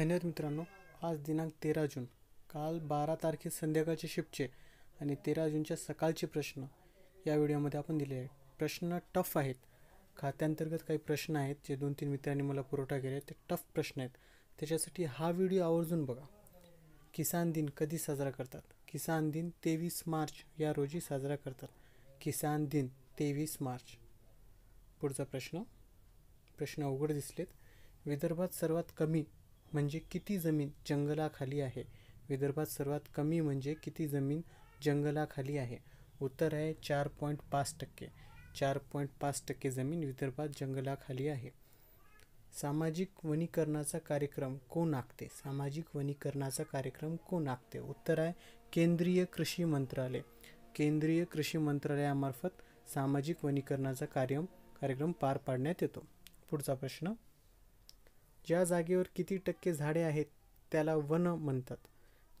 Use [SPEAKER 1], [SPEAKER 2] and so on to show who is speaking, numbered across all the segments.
[SPEAKER 1] धन्यवाद मित्रांनो आज दिनांक तेरा जून काल बारा तारखे संध्याकाळचे शिफ्टचे आणि तेरा जूनच्या सकाळचे प्रश्न या व्हिडिओमध्ये आपण दिले आहेत प्रश्न टफ आहेत खात्यांतर्गत काही प्रश्न आहेत जे दोन तीन मित्रांनी मला पुरवठा केले ते टफ प्रश्न आहेत त्याच्यासाठी हा व्हिडिओ आवर्जून बघा किसान दिन कधी साजरा करतात किसान दिन तेवीस मार्च या रोजी साजरा करतात किसान दिन तेवीस मार्च पुढचा प्रश्न प्रश्न उघड दिसलेत विदर्भात सर्वात कमी म्हणजे किती जमीन जंगलाखाली आहे विदर्भात सर्वात कमी म्हणजे किती जमीन जंगलाखाली आहे उत्तर आहे चार पॉईंट पाच टक्के चार पॉईंट पाच टक्के जमीन विदर्भात जंगलाखाली आहे सामाजिक वनीकरणाचा कार्यक्रम कोण आखते सामाजिक वनीकरणाचा कार्यक्रम कोण आखते उत्तर आहे केंद्रीय कृषी मंत्रालय केंद्रीय कृषी मंत्रालयामार्फत सामाजिक वनीकरणाचा कार्य कार्यक्रम पार पाडण्यात येतो पुढचा प्रश्न ज्या जागेवर किती टक्के झाडे आहेत त्याला वन म्हणतात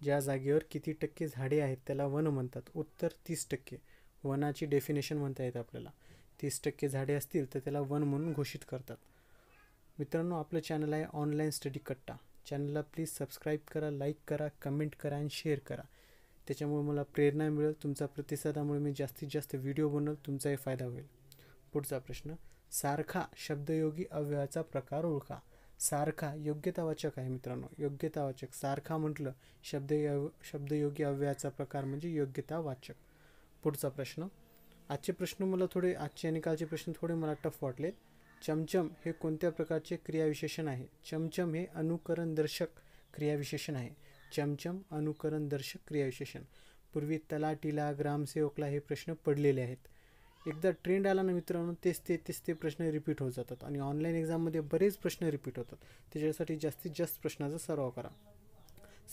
[SPEAKER 1] ज्या जागेवर किती टक्के झाडे आहेत त्याला वन म्हणतात उत्तर तीस टक्के वनाची डेफिनेशन म्हणता येते आपल्याला तीस टक्के झाडे असतील तर त्याला वन म्हणून घोषित करतात मित्रांनो आपलं चॅनल आहे ऑनलाईन स्टडी कट्टा चॅनलला प्लीज सबस्क्राईब करा लाईक करा कमेंट करा आणि शेअर करा त्याच्यामुळे मला प्रेरणा मिळेल तुमचा प्रतिसादामुळे मी जास्तीत जास्त व्हिडिओ बनवेल तुमचाही फायदा होईल पुढचा प्रश्न सारखा शब्दयोगी अव्ययाचा प्रकार ओळखा सारखा योग्यतावाचक आहे मित्रांनो योग्यतावाचक सारखा म्हटलं शब्द शब्दयोगी अव्ययाचा प्रकार म्हणजे योग्यतावाचक पुढचा प्रश्न आजचे प्रश्न मला थोडे आजचे आणि कालचे प्रश्न थोडे मला टफ वाटले चमचम हे कोणत्या प्रकारचे क्रियाविशेषण आहे चमचम हे अनुकरण दर्शक क्रियाविशेषण आहे चमचम अनुकरण दर्शक क्रियाविशेषण पूर्वी तलाटीला ग्रामसेवकला हे प्रश्न पडलेले आहेत एकदा ट्रेंड आला ना मित्रांनो तेच ते तेच ते प्रश्न रिपीट होत जातात आणि ऑनलाईन एक्झाममध्ये बरेच प्रश्न रिपीट होतात त्याच्यासाठी जास्तीत जास्त प्रश्नाचा सराव करा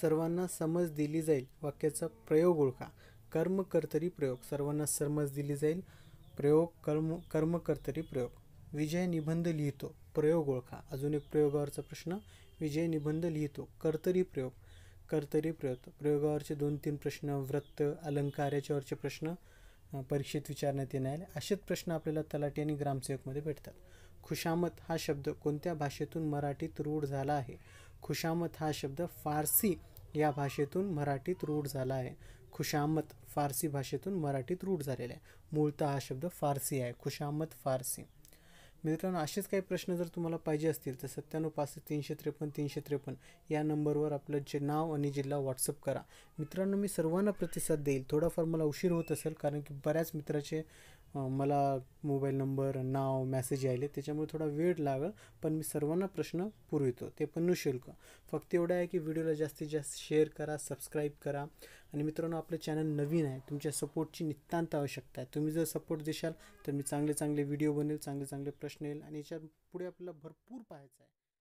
[SPEAKER 1] सर्वांना समज दिली जाईल वाक्याचा प्रयोग ओळखा कर्म कर्तरी प्रयोग सर्वांना समज दिली जाईल प्रयोग कर्म कर्म कर्तरी प्रयोग विजय निबंध लिहितो प्रयोग ओळखा अजून एक प्रयोगावरचा प्रश्न विजय निबंध लिहितो कर्तरी प्रयोग कर्तरी प्रयोग प्रयोगावरचे दोन तीन प्रश्न व्रत अलंकार्याच्यावरचे प्रश्न परीक्षेत विचारण्यात येणार असेच प्रश्न आपल्याला तलाठी आणि ग्रामसेवकमध्ये भेटतात खुशामत हा शब्द कोणत्या भाषेतून मराठीत रूढ झाला आहे खुशामत हा शब्द फारसी या भाषेतून मराठीत रूढ झाला आहे खुशामत फारसी भाषेतून मराठीत रूढ झालेला आहे मूळतः हा शब्द फारसी आहे खुशामत फारसी म्हणजे मित्रांनो असेच काही प्रश्न जर तुम्हाला पाहिजे असतील तर सत्त्याण्णव पासष्ट तीनशे त्रेपन्न तीनशे त्रेपन्न या नंबरवर आपलं जे नाव आणि जिल्हा व्हॉट्सअप करा मित्रांनो मी सर्वांना प्रतिसाद देईल थोडाफार मला उशीर होत असेल कारण की बऱ्याच मित्राचे मला मोबाईल नंबर नाव मॅसेज यायले त्याच्यामुळे थोडा वेळ लागेल पण मी सर्वांना प्रश्न पुरवितो ते पण निशुल्क फक्त एवढं आहे की व्हिडिओला जास्तीत जास्त शेअर करा सबस्क्राईब करा आणि मित्रांनो आपलं चॅनल नवीन आहे तुमच्या सपोर्टची नितांत आवश्यकता आहे तुम्ही जर सपोर्ट देशाल तर मी चांगले चांगले व्हिडिओ बनेल चांगले चांगले प्रश्न येईल आणि याच्या पुढे आपल्याला भरपूर पाहायचं आहे